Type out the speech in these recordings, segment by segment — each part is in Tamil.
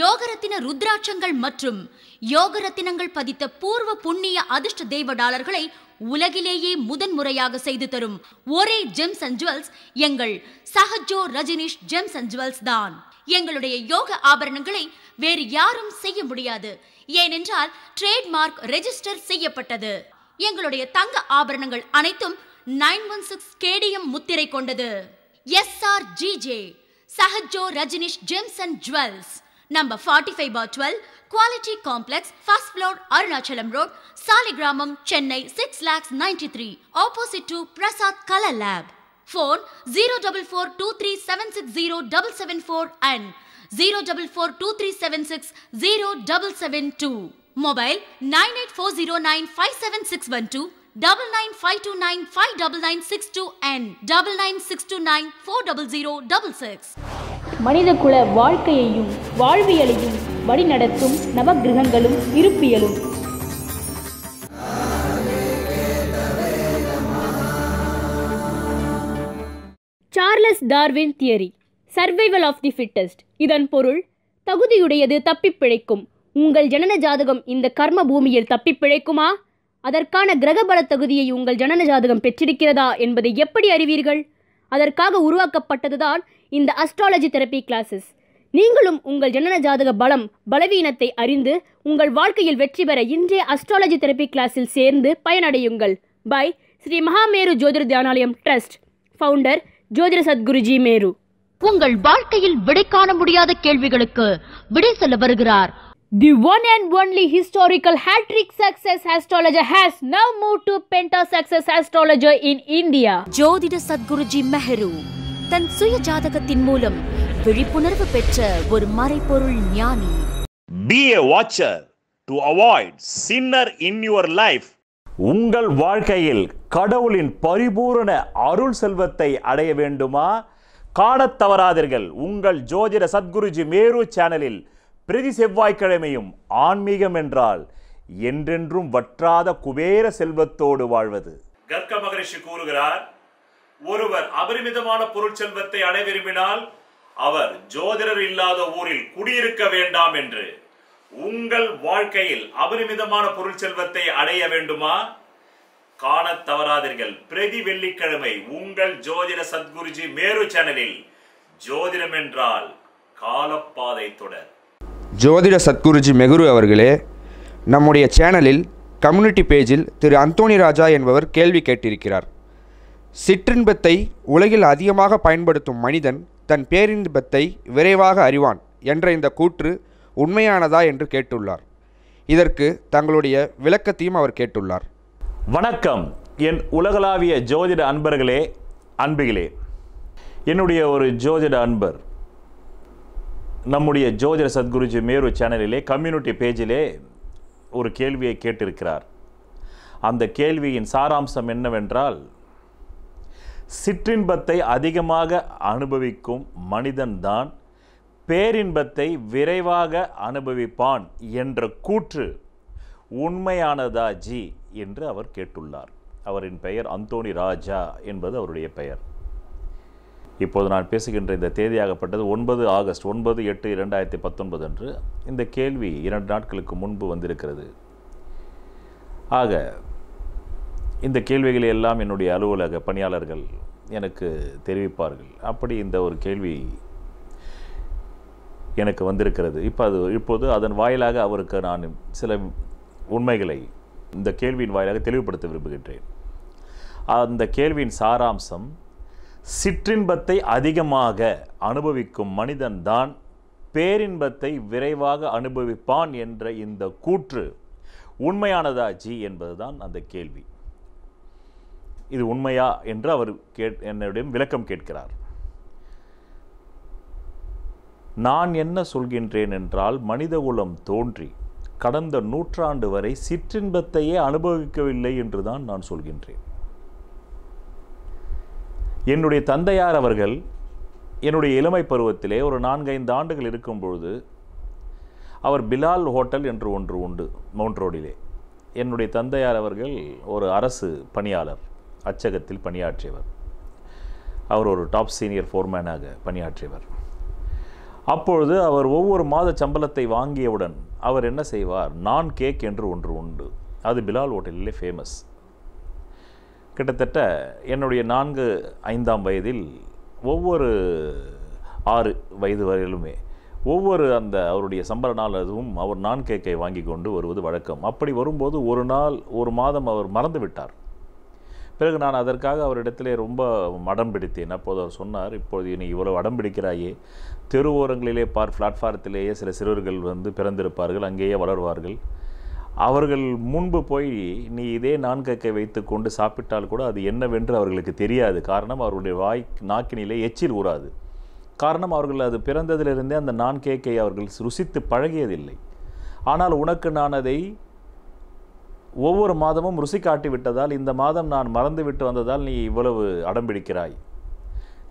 யோகரத்தின ருத்ராட்சங்கள் மற்றும் யோகரத்தினங்கள் பதித்த பூர்வ புண்ணிய அதிர்ஷ்ட தெய்வ டாலர்களை உலகிலேயே முதன் முறையாக செய்து தரும் ஒரே ஜெம்ஸ் அண்ட் ஜுவல்ஸ் எங்கள் Sahajo Rajinish gems and jewels தான் எங்களுடைய யோக ஆபரணங்களை வேறு யாரும் செய்ய முடியாது ஏனென்றால் ட்ரேட்மார்க் ரெஜிஸ்டர் செய்யப்பட்டது எங்களுடைய தங்க ஆபரணங்கள் அனைத்தும் நைன் ஒன் சிக்ஸ் கேடிஎம் முத்திரை கொண்டது S R G J Sahajo Rajinish gems and jewels Number 45 by 12, Quality Complex, first floor, Arunachalam Road, Saligramam, Chennai 6 lakhs 93, opposite to Prasad Color Lab. Phone 04423760774 and 04423760772. Mobile 984095761. Double nine five two nine five double nine six two and double nine six two nine four double zero double six. மனிதகுல வாழ்க்கையையும் வாழ்வியலையும் வழிநடத்தும் நவகிரகங்களும் இருப்பியலும் Charles Darwin theory survival of the fittest இதன் பொருள் தகுதியுடையது தப்பிப்பிழைக்கும் உங்கள் ஜனன ஜாதகம் இந்த கர்ம பூமியில் தப்பிப்பிழைக்குமா அதற்கான கிரகபல தகுதியை உங்கள் ஜனன ஜாதகம் பெற்றிருக்கிறதா என்பதை எப்படி அறிவீர்கள் அதற்காக உருவாக்கப்பட்டதுதான் இந்த அஸ்ட்ராலஜி தெரப்பி கிளாஸஸ் நீங்களும் உங்கள் ஜனன ஜாதக பலம் பலவீனத்தை அறிந்து உங்கள் வாழ்க்கையில் வெற்றி பெற இன்றைய அஸ்ட்ராலஜி தெரப்பி கிளாஸில் சேர்ந்து பயனடையுங்கள் by Shri Mahameru Jyothir Dhyanalayam trust founder Jyothira Sadguruji Meru உங்கள் வாழ்க்கையில் விடை காண முடியாத கேள்விகளுக்கு விடை சொல்ல வருகிறார் the one and only historical hat success success astrologer has move moved penta success Success in India ஜோதிட சத்குருஜி மெஹரு தன் சுய ஜாதகத்தின் மூலம் விழிப்புணர்வு பெற்ற ஒரு மறைபொருள் ஞானி be a watcher to avoid sinner in your life உங்கள் வாழ்க்கையில் கடவுளின் பரிபூரண அருள் செல்வத்தை அடைய வேண்டுமா காணத் தவறாதீர்கள் உங்கள் ஜோதிட சத்குருஜி மேரு சேனலில் பிரதி செவ்வாய்க்கிழமையும் ஆன்மீகம் என்றால் என்றென்றும் வற்றாத குபேர செல்வத்தோடு வாழ்வது கர்க்க மகரிஷி கூறுகிறார் ஒருவர் அபரிமிதமான பொருள் செல்வத்தை அடைய விரும்பினால் அவர் ஜோதிடர் இல்லாத ஊரில் குடியிருக்க வேண்டாம் என்று உங்கள் வாழ்க்கையில் அபரிமிதமான பொருள் செல்வத்தை அடைய வேண்டுமா காண தவறாதீர்கள் பிரதி வெள்ளிக்கிழமை உங்கள் ஜோதிட சத்குருஜி மேரு சேனலில் ஜோதிடம் என்றால் காலப்பாதை தொடர் ஜோதிட சத்குருஜி மெகுரு அவர்களே நம்முடைய சேனலில் கம்யூனிட்டி பேஜில் திரு அந்தோணி ராஜா என்பவர் கேள்வி கேட்டிருக்கிறார் சிற்றின்பத்தை உலகில் அதிகமாக பயன்படுத்தும் மனிதன் தன் பேரின்பத்தை விரைவாக அறிவான் என்ற இந்த கூற்று உண்மையானதா என்று கேட்டுள்ளார் இதற்கு தங்களுடைய விளக்கத்தையும் அவர் கேட்டுள்ளார் வணக்கம் என் உலகளாவிய ஜோதிட அன்பர்களே அன்பிகளே என்னுடைய ஒரு ஜோதிட அன்பர் நம்முடைய ஜோதிர சத்குருஜி மேரு சேனலிலே கம்யூனிட்டி பேஜிலே ஒரு கேள்வியை கேட்டிருக்கிறார் அந்த கேள்வியின் சாராம்சம் என்னவென்றால் சிற்றின்பத்தை அதிகமாக அனுபவிக்கும் மனிதன்தான் பேரின்பத்தை விரைவாக அனுபவிப்பான் என்ற கூற்று உண்மையானதா ஜி என்று அவர் கேட்டுள்ளார் அவரின் பெயர் அந்தோணி ராஜா என்பது அவருடைய பெயர் இப்போது நான் பேசுகின்ற இந்த தேதியாகப்பட்டது ஒன்பது ஆகஸ்ட் ஒன்பது எட்டு இரண்டாயிரத்தி பத்தொன்பது அன்று இந்த கேள்வி இரண்டு நாட்களுக்கு முன்பு வந்திருக்கிறது ஆக இந்த கேள்விகளை எல்லாம் என்னுடைய அலுவலக பணியாளர்கள் எனக்கு தெரிவிப்பார்கள் அப்படி இந்த ஒரு கேள்வி எனக்கு வந்திருக்கிறது இப்போ அது இப்போது அதன் வாயிலாக அவருக்கு நான் சில உண்மைகளை இந்த கேள்வியின் வாயிலாக தெளிவுபடுத்த விரும்புகின்றேன் அந்த கேள்வியின் சாராம்சம் சிற்றின்பத்தை அதிகமாக அனுபவிக்கும் மனிதன்தான் பேரின்பத்தை விரைவாக அனுபவிப்பான் என்ற இந்த கூற்று உண்மையானதா ஜி என்பதுதான் அந்த கேள்வி இது உண்மையா என்று அவர் கே என்னுடைய விளக்கம் கேட்கிறார் நான் என்ன சொல்கின்றேன் என்றால் மனிதகுலம் தோன்றி கடந்த நூற்றாண்டு வரை சிற்றின்பத்தையே அனுபவிக்கவில்லை என்றுதான் நான் சொல்கின்றேன் என்னுடைய தந்தையார் அவர்கள் என்னுடைய இளமை பருவத்திலே ஒரு நான்கைந்து ஆண்டுகள் இருக்கும் பொழுது அவர் பிலால் ஹோட்டல் என்று ஒன்று உண்டு மவுண்ட் ரோடிலே என்னுடைய தந்தையார் அவர்கள் ஒரு அரசு பணியாளர் அச்சகத்தில் பணியாற்றியவர் அவர் ஒரு டாப் சீனியர் ஃபோர்மேனாக பணியாற்றியவர் அப்பொழுது அவர் ஒவ்வொரு மாத சம்பளத்தை வாங்கியவுடன் அவர் என்ன செய்வார் நான் கேக் என்று ஒன்று உண்டு அது பிலால் ஹோட்டலிலே ஃபேமஸ் கிட்டத்தட்ட என்னுடைய நான்கு ஐந்தாம் வயதில் ஒவ்வொரு ஆறு வயது வரையிலுமே ஒவ்வொரு அந்த அவருடைய சம்பள நாள் அதுவும் அவர் நான் கேக்கை வாங்கி கொண்டு வருவது வழக்கம் அப்படி வரும்போது ஒரு நாள் ஒரு மாதம் அவர் மறந்து விட்டார் பிறகு நான் அதற்காக அவரிடத்திலே ரொம்ப மடம் பிடித்தேன் அப்போது அவர் சொன்னார் இப்போது நீ இவ்வளோ அடம் பிடிக்கிறாயே தெருவோரங்களிலே பார் பிளாட்ஃபாரத்திலேயே சில சிறுவர்கள் வந்து பிறந்திருப்பார்கள் அங்கேயே வளர்வார்கள் அவர்கள் முன்பு போய் நீ இதே நான்கக்கை வைத்து கொண்டு சாப்பிட்டால் கூட அது என்னவென்று அவர்களுக்கு தெரியாது காரணம் அவர்களுடைய வாய் நாக்கினிலே எச்சில் ஊறாது காரணம் அவர்கள் அது பிறந்ததிலிருந்தே அந்த நான்கேக்கை அவர்கள் ருசித்து பழகியதில்லை ஆனால் உனக்கு நான் அதை ஒவ்வொரு மாதமும் ருசி காட்டி விட்டதால் இந்த மாதம் நான் மறந்து விட்டு வந்ததால் நீ இவ்வளவு அடம்பிடிக்கிறாய்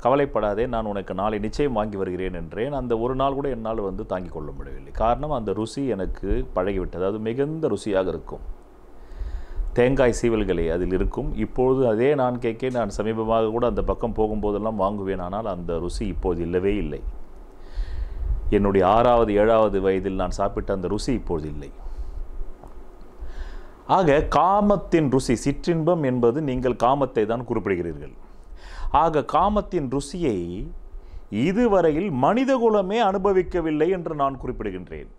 கவலைப்படாதே நான் உனக்கு நாளை நிச்சயம் வாங்கி வருகிறேன் என்றேன் அந்த ஒரு நாள் கூட என்னால் வந்து தாங்கிக் கொள்ள முடியவில்லை காரணம் அந்த ருசி எனக்கு பழகிவிட்டது அது மிகுந்த ருசியாக இருக்கும் தேங்காய் சீவல்களை அதில் இருக்கும் இப்பொழுது அதே நான் கேட்க நான் சமீபமாக கூட அந்த பக்கம் போகும்போதெல்லாம் வாங்குவேன் ஆனால் அந்த ருசி இப்போது இல்லவே இல்லை என்னுடைய ஆறாவது ஏழாவது வயதில் நான் சாப்பிட்ட அந்த ருசி இப்போது இல்லை ஆக காமத்தின் ருசி சிற்றின்பம் என்பது நீங்கள் காமத்தை தான் குறிப்பிடுகிறீர்கள் ஆக காமத்தின் ருசியை இதுவரையில் மனிதகுலமே அனுபவிக்கவில்லை என்று நான் குறிப்பிடுகின்றேன்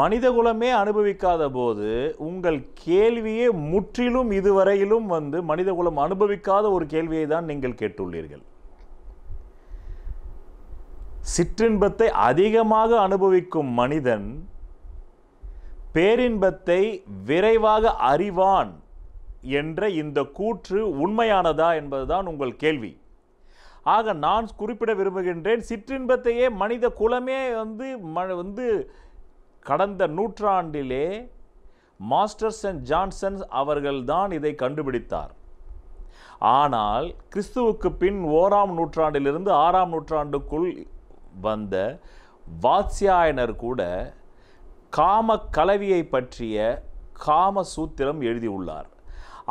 மனிதகுலமே அனுபவிக்காத போது உங்கள் கேள்வியே முற்றிலும் இதுவரையிலும் வந்து மனிதகுலம் அனுபவிக்காத ஒரு கேள்வியை தான் நீங்கள் கேட்டுள்ளீர்கள் சிற்றின்பத்தை அதிகமாக அனுபவிக்கும் மனிதன் பேரின்பத்தை விரைவாக அறிவான் என்ற இந்த கூற்று உண்மையானதா என்பதுதான் உங்கள் கேள்வி ஆக நான் குறிப்பிட விரும்புகின்றேன் சிற்றின்பத்தையே மனித குலமே வந்து ம வந்து கடந்த நூற்றாண்டிலே மாஸ்டர்ஸ் அண்ட் ஜான்சன்ஸ் அவர்கள்தான் இதை கண்டுபிடித்தார் ஆனால் கிறிஸ்துவுக்கு பின் ஓராம் நூற்றாண்டிலிருந்து ஆறாம் நூற்றாண்டுக்குள் வந்த வாத்சியாயனர் கூட காம கலவியை பற்றிய காம சூத்திரம் எழுதியுள்ளார்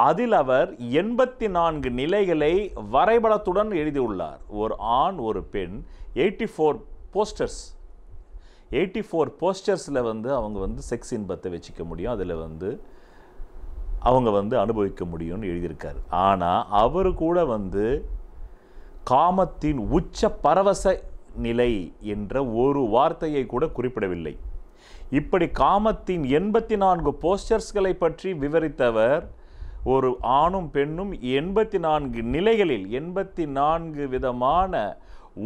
அதில் அவர் எண்பத்தி நான்கு நிலைகளை வரைபடத்துடன் எழுதியுள்ளார் ஒரு ஆண் ஒரு பெண் eighty four posters eighty four போஸ்டர்ஸில் வந்து அவங்க வந்து செக்ஸ் இன்பத்தை வச்சுக்க முடியும் அதில் வந்து அவங்க வந்து அனுபவிக்க முடியும்னு எழுதியிருக்கார் ஆனால் அவர் கூட வந்து காமத்தின் உச்ச பரவச நிலை என்ற ஒரு வார்த்தையை கூட குறிப்பிடவில்லை இப்படி காமத்தின் எண்பத்தி நான்கு போஸ்டர்ஸ்களை பற்றி விவரித்தவர் ஒரு ஆணும் பெண்ணும் எண்பத்தி நான்கு நிலைகளில் எண்பத்தி நான்கு விதமான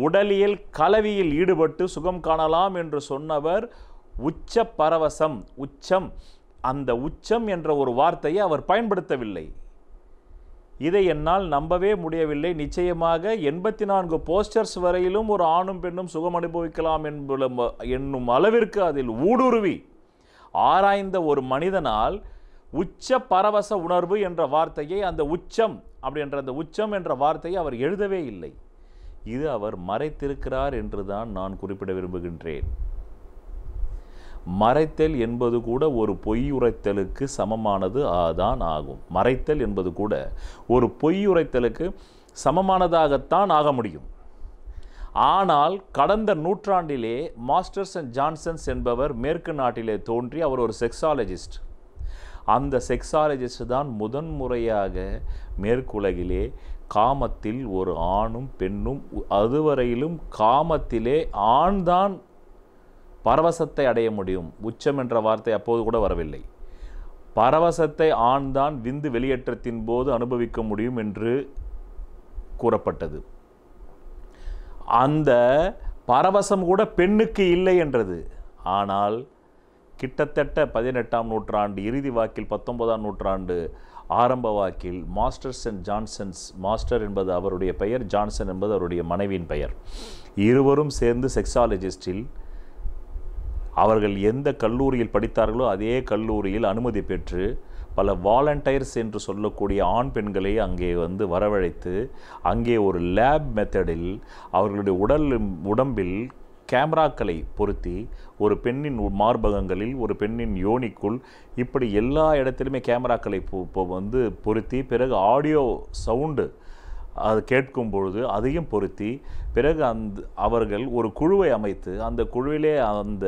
உடலியல் கலவியில் ஈடுபட்டு சுகம் காணலாம் என்று சொன்னவர் உச்ச பரவசம் உச்சம் அந்த உச்சம் என்ற ஒரு வார்த்தையை அவர் பயன்படுத்தவில்லை இதை என்னால் நம்பவே முடியவில்லை நிச்சயமாக எண்பத்தி நான்கு போஸ்டர்ஸ் வரையிலும் ஒரு ஆணும் பெண்ணும் சுகம் அனுபவிக்கலாம் என்ப என்னும் அளவிற்கு அதில் ஊடுருவி ஆராய்ந்த ஒரு மனிதனால் உச்ச பரவச உணர்வு என்ற வார்த்தையை அந்த உச்சம் அப்படின்ற அந்த உச்சம் என்ற வார்த்தையை அவர் எழுதவே இல்லை இது அவர் மறைத்திருக்கிறார் என்றுதான் நான் குறிப்பிட விரும்புகின்றேன் மறைத்தல் என்பது கூட ஒரு பொய்யுரைத்தலுக்கு சமமானது ஆதான் ஆகும் மறைத்தல் என்பது கூட ஒரு பொய்யுரைத்தலுக்கு சமமானதாகத்தான் ஆக முடியும் ஆனால் கடந்த நூற்றாண்டிலே மாஸ்டர்ஸ் அண்ட் ஜான்சன்ஸ் என்பவர் மேற்கு நாட்டிலே தோன்றி அவர் ஒரு செக்ஸாலஜிஸ்ட் அந்த செக்ஸாலஜிஸ்ட் தான் முதன்முறையாக மேற்குலகிலே காமத்தில் ஒரு ஆணும் பெண்ணும் அதுவரையிலும் காமத்திலே ஆண்தான் பரவசத்தை அடைய முடியும் உச்சம் என்ற வார்த்தை அப்போது கூட வரவில்லை பரவசத்தை ஆண் தான் விந்து வெளியேற்றத்தின் போது அனுபவிக்க முடியும் என்று கூறப்பட்டது அந்த பரவசம் கூட பெண்ணுக்கு இல்லை என்றது ஆனால் கிட்டத்தட்ட பதினெட்டாம் நூற்றாண்டு இறுதி வாக்கில் பத்தொன்பதாம் நூற்றாண்டு ஆரம்ப வாக்கில் மாஸ்டர்ஸ் அண்ட் ஜான்சன்ஸ் மாஸ்டர் என்பது அவருடைய பெயர் ஜான்சன் என்பது அவருடைய மனைவியின் பெயர் இருவரும் சேர்ந்து செக்ஸாலஜிஸ்டில் அவர்கள் எந்த கல்லூரியில் படித்தார்களோ அதே கல்லூரியில் அனுமதி பெற்று பல வாலண்டியர்ஸ் என்று சொல்லக்கூடிய ஆண் பெண்களை அங்கே வந்து வரவழைத்து அங்கே ஒரு லேப் மெத்தடில் அவர்களுடைய உடல் உடம்பில் கேமராக்களை பொருத்தி ஒரு பெண்ணின் மார்பகங்களில் ஒரு பெண்ணின் யோனிக்குள் இப்படி எல்லா இடத்துலையுமே கேமராக்களை வந்து பொருத்தி பிறகு ஆடியோ சவுண்டு அது கேட்கும் பொழுது அதையும் பொருத்தி பிறகு அந்த அவர்கள் ஒரு குழுவை அமைத்து அந்த குழுவிலே அந்த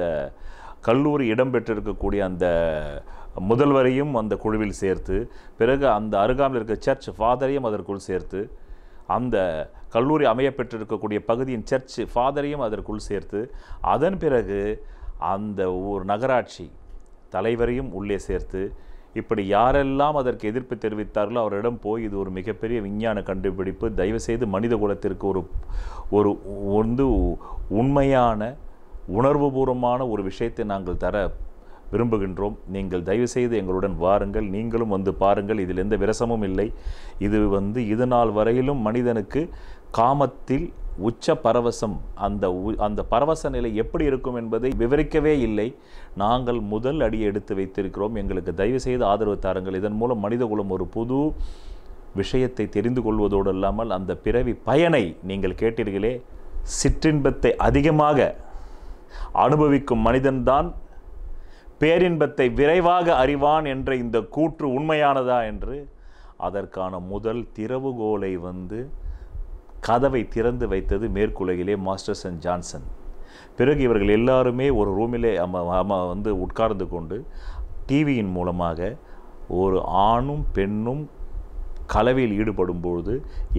கல்லூரி இடம்பெற்றிருக்கக்கூடிய அந்த முதல்வரையும் அந்த குழுவில் சேர்த்து பிறகு அந்த அருகாமில் இருக்க சர்ச் ஃபாதரையும் அதற்குள் சேர்த்து அந்த கல்லூரி அமையப்பெற்றிருக்கக்கூடிய பகுதியின் சர்ச்சு ஃபாதரையும் அதற்குள் சேர்த்து அதன் பிறகு அந்த ஊர் நகராட்சி தலைவரையும் உள்ளே சேர்த்து இப்படி யாரெல்லாம் அதற்கு எதிர்ப்பு தெரிவித்தார்களோ அவரிடம் போய் இது ஒரு மிகப்பெரிய விஞ்ஞான கண்டுபிடிப்பு தயவுசெய்து மனித குலத்திற்கு ஒரு ஒரு வந்து உண்மையான உணர்வுபூர்வமான ஒரு விஷயத்தை நாங்கள் தர விரும்புகின்றோம் நீங்கள் தயவு செய்து எங்களுடன் வாருங்கள் நீங்களும் வந்து பாருங்கள் இதில் எந்த விரசமும் இல்லை இது வந்து இது நாள் வரையிலும் மனிதனுக்கு காமத்தில் உச்ச பரவசம் அந்த அந்த பரவச நிலை எப்படி இருக்கும் என்பதை விவரிக்கவே இல்லை நாங்கள் முதல் அடியை எடுத்து வைத்திருக்கிறோம் எங்களுக்கு தயவு செய்து ஆதரவு தாருங்கள் இதன் மூலம் மனிதகுலம் ஒரு புது விஷயத்தை தெரிந்து கொள்வதோடு இல்லாமல் அந்த பிறவி பயனை நீங்கள் கேட்டீர்களே சிற்றின்பத்தை அதிகமாக அனுபவிக்கும் மனிதன்தான் பேரின்பத்தை விரைவாக அறிவான் என்ற இந்த கூற்று உண்மையானதா என்று அதற்கான முதல் திறவுகோலை வந்து கதவை திறந்து வைத்தது மேற்குலகிலே மாஸ்டர்ஸ் அண்ட் ஜான்சன் பிறகு இவர்கள் எல்லாருமே ஒரு ரூமிலே வந்து உட்கார்ந்து கொண்டு டிவியின் மூலமாக ஒரு ஆணும் பெண்ணும் கலவையில் ஈடுபடும் பொழுது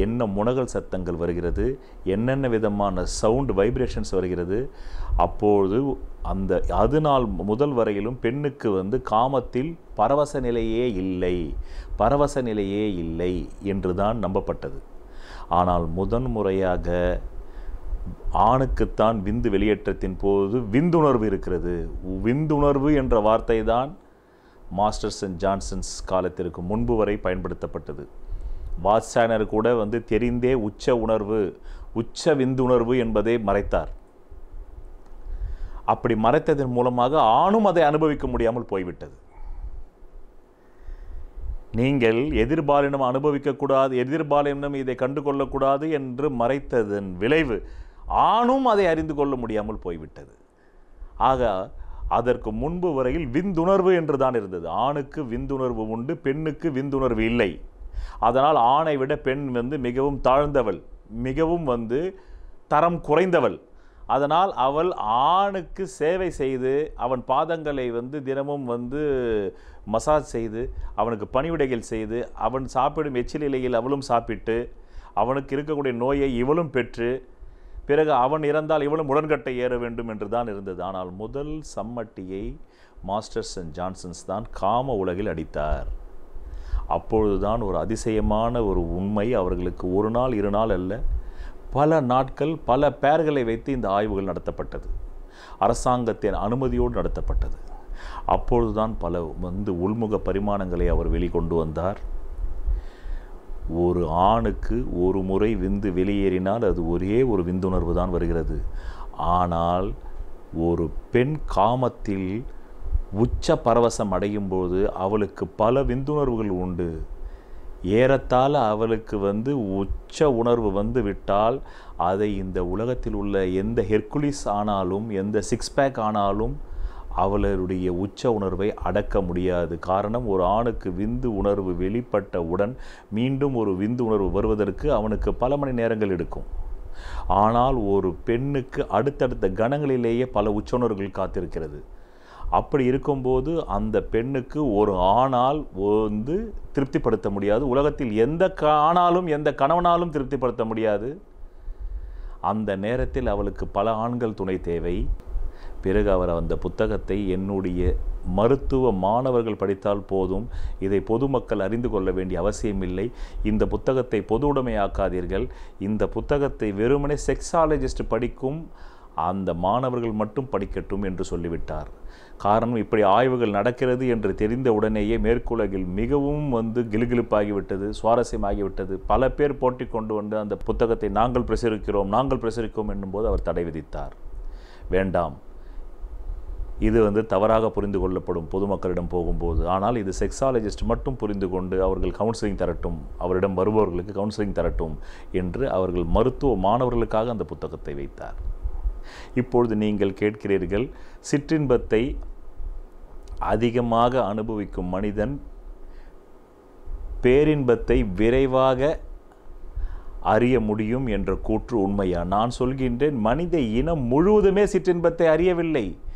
என்ன முனகல் சத்தங்கள் வருகிறது என்னென்ன விதமான சவுண்ட் வைப்ரேஷன்ஸ் வருகிறது அப்பொழுது அந்த அது நாள் முதல் வரையிலும் பெண்ணுக்கு வந்து காமத்தில் பரவச நிலையே இல்லை பரவச நிலையே இல்லை என்று தான் நம்பப்பட்டது ஆனால் முதன்முறையாக ஆணுக்குத்தான் விந்து வெளியேற்றத்தின் போது விந்துணர்வு இருக்கிறது விந்துணர்வு என்ற வார்த்தை தான் மாஸ்டர்ஸ் அண்ட் ஜான்சன்ஸ் காலத்திற்கு முன்பு வரை பயன்படுத்தப்பட்டது வாட்சானர் கூட வந்து தெரிந்தே உச்ச உணர்வு உச்ச விந்துணர்வு என்பதை மறைத்தார் அப்படி மறைத்ததன் மூலமாக ஆணும் அதை அனுபவிக்க முடியாமல் போய்விட்டது நீங்கள் எதிர்பாலினம் அனுபவிக்கக்கூடாது எதிர்பாலினம் இதை கண்டுகொள்ளக்கூடாது என்று மறைத்ததன் விளைவு ஆணும் அதை அறிந்து கொள்ள முடியாமல் போய்விட்டது ஆக அதற்கு முன்பு வரையில் விந்துணர்வு என்று தான் இருந்தது ஆணுக்கு விந்துணர்வு உண்டு பெண்ணுக்கு விந்துணர்வு இல்லை அதனால் ஆணை விட பெண் வந்து மிகவும் தாழ்ந்தவள் மிகவும் வந்து தரம் குறைந்தவள் அதனால் அவள் ஆணுக்கு சேவை செய்து அவன் பாதங்களை வந்து தினமும் வந்து மசாஜ் செய்து அவனுக்கு பணிவிடைகள் செய்து அவன் சாப்பிடும் எச்சில் இலையில் அவளும் சாப்பிட்டு அவனுக்கு இருக்கக்கூடிய நோயை இவளும் பெற்று பிறகு அவன் இறந்தால் இவளும் உடன்கட்டை ஏற வேண்டும் என்று தான் இருந்தது ஆனால் முதல் சம்மட்டியை மாஸ்டர்ஸ் அண்ட் ஜான்சன்ஸ் தான் காம உலகில் அடித்தார் அப்பொழுதுதான் ஒரு அதிசயமான ஒரு உண்மை அவர்களுக்கு ஒரு நாள் இரு நாள் அல்ல பல நாட்கள் பல பெயர்களை வைத்து இந்த ஆய்வுகள் நடத்தப்பட்டது அரசாங்கத்தின் அனுமதியோடு நடத்தப்பட்டது அப்பொழுதுதான் பல வந்து உள்முக பரிமாணங்களை அவர் வெளிக்கொண்டு வந்தார் ஒரு ஆணுக்கு ஒரு முறை விந்து வெளியேறினால் அது ஒரே ஒரு விந்துணர்வு தான் வருகிறது ஆனால் ஒரு பெண் காமத்தில் உச்ச பரவசம் அடையும் போது அவளுக்கு பல விந்துணர்வுகள் உண்டு ஏறத்தாழ அவளுக்கு வந்து உச்ச உணர்வு வந்து விட்டால் அதை இந்த உலகத்தில் உள்ள எந்த ஹெர்குலிஸ் ஆனாலும் எந்த சிக்ஸ் பேக் ஆனாலும் அவளுடைய உச்ச உணர்வை அடக்க முடியாது காரணம் ஒரு ஆணுக்கு விந்து உணர்வு வெளிப்பட்டவுடன் மீண்டும் ஒரு விந்து உணர்வு வருவதற்கு அவனுக்கு பல மணி நேரங்கள் எடுக்கும் ஆனால் ஒரு பெண்ணுக்கு அடுத்தடுத்த கணங்களிலேயே பல உச்ச உணர்வுகள் காத்திருக்கிறது அப்படி இருக்கும்போது அந்த பெண்ணுக்கு ஒரு ஆணால் வந்து திருப்திப்படுத்த முடியாது உலகத்தில் எந்த ஆணாலும் எந்த கணவனாலும் திருப்திப்படுத்த முடியாது அந்த நேரத்தில் அவளுக்கு பல ஆண்கள் துணை தேவை பிறகு அவர் அந்த புத்தகத்தை என்னுடைய மருத்துவ மாணவர்கள் படித்தால் போதும் இதை பொதுமக்கள் அறிந்து கொள்ள வேண்டிய அவசியமில்லை இந்த புத்தகத்தை பொது உடைமையாக்காதீர்கள் இந்த புத்தகத்தை வெறுமனே செக்ஸாலஜிஸ்ட் படிக்கும் அந்த மாணவர்கள் மட்டும் படிக்கட்டும் என்று சொல்லிவிட்டார் காரணம் இப்படி ஆய்வுகள் நடக்கிறது என்று தெரிந்த உடனேயே மேற்குலகில் மிகவும் வந்து கிலுகிலுப்பாகிவிட்டது சுவாரஸ்யமாகிவிட்டது பல பேர் போட்டி கொண்டு வந்து அந்த புத்தகத்தை நாங்கள் பிரசுரிக்கிறோம் நாங்கள் பிரசுரிக்கிறோம் என்னும்போது அவர் தடை விதித்தார் வேண்டாம் இது வந்து தவறாக புரிந்து கொள்ளப்படும் பொதுமக்களிடம் போகும்போது ஆனால் இது செக்ஸாலஜிஸ்ட் மட்டும் புரிந்து கொண்டு அவர்கள் கவுன்சிலிங் தரட்டும் அவரிடம் வருபவர்களுக்கு கவுன்சிலிங் தரட்டும் என்று அவர்கள் மருத்துவ மாணவர்களுக்காக அந்த புத்தகத்தை வைத்தார் இப்பொழுது நீங்கள் கேட்கிறீர்கள் சிற்றின்பத்தை அதிகமாக அனுபவிக்கும் மனிதன் பேரின்பத்தை விரைவாக அறிய முடியும் என்ற கூற்று உண்மையா நான் சொல்கின்றேன் மனித இனம் முழுவதுமே சிற்றின்பத்தை அறியவில்லை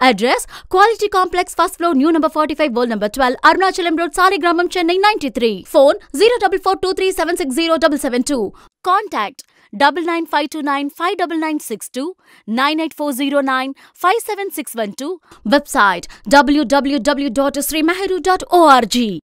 Address Quality Complex, first floor, new number 45, wall number 12, Arunachalam Road, Sarigramam, Chennai 93. Phone Seven Six Zero Double Seven Two. Contact 99529-59962, 98409-57612, website www.srimeheru.org.